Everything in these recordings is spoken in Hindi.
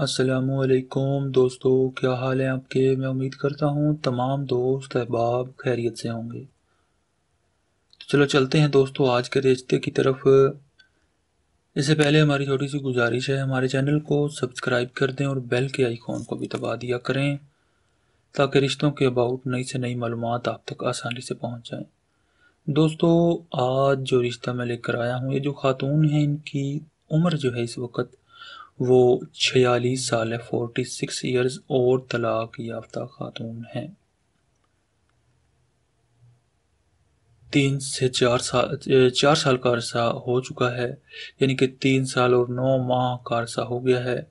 असलकुम दोस्तों क्या हाल है आपके मैं उम्मीद करता हूँ तमाम दोस्त अहबाब खैरियत से होंगे तो चलो चलते हैं दोस्तों आज के रिश्ते की तरफ इससे पहले हमारी छोटी सी गुजारिश है हमारे चैनल को सब्सक्राइब कर दें और बेल के आइकॉन को भी दबा दिया करें ताकि रिश्तों के अबाउट नई से नई मालूम आप तक आसानी से पहुँच जाएँ दोस्तों आज जो रिश्ता मैं लेकर आया हूँ ये जो खातून हैं इनकी उम्र जो है इस वक्त वो छियालीस साल है फोर्टी सिक्स ईयर्स और तलाक याफ्ता खातून हैं तीन से चार साल चार साल का अरसा हो चुका है यानी कि तीन साल और नौ माह का अरसा हो गया है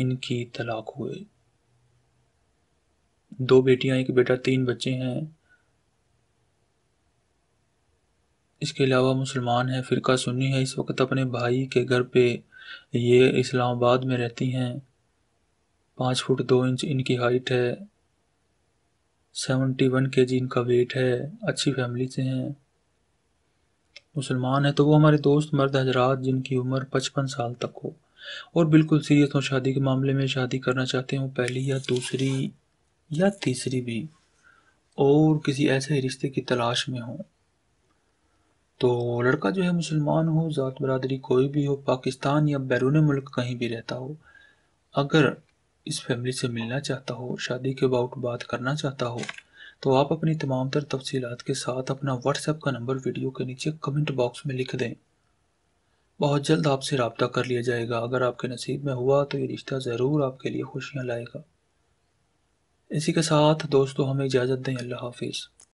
इनकी तलाक हुए दो बेटियां एक बेटा तीन बच्चे हैं इसके अलावा मुसलमान है फ़िरका सुन्नी है इस वक्त अपने भाई के घर पे ये इस्लामाबाद में रहती हैं पाँच फुट दो इंच इनकी हाइट है सेवेंटी वन के जी इनका वेट है अच्छी फैमिली से हैं मुसलमान हैं तो वो हमारे दोस्त मर्द हजरात जिनकी उम्र पचपन साल तक हो और बिल्कुल सीरियस हो शादी के मामले में शादी करना चाहते हो पहली या दूसरी या तीसरी भी और किसी ऐसे रिश्ते की तलाश में हों तो लड़का जो है मुसलमान हो ज़ात बरदरी कोई भी हो पाकिस्तान या बैरून मुल्क कहीं भी रहता हो अगर इस फैमिली से मिलना चाहता हो शादी के अबाउट बात करना चाहता हो तो आप अपनी तमाम तर तफसीत के साथ अपना व्हाट्सएप का नंबर वीडियो के नीचे कमेंट बॉक्स में लिख दें बहुत जल्द आपसे रबता कर लिया जाएगा अगर आपके नसीब में हुआ तो ये रिश्ता ज़रूर आपके लिए खुशियाँ लाएगा इसी के साथ दोस्तों हमें इजाज़त दें अल्लाह हाफिज़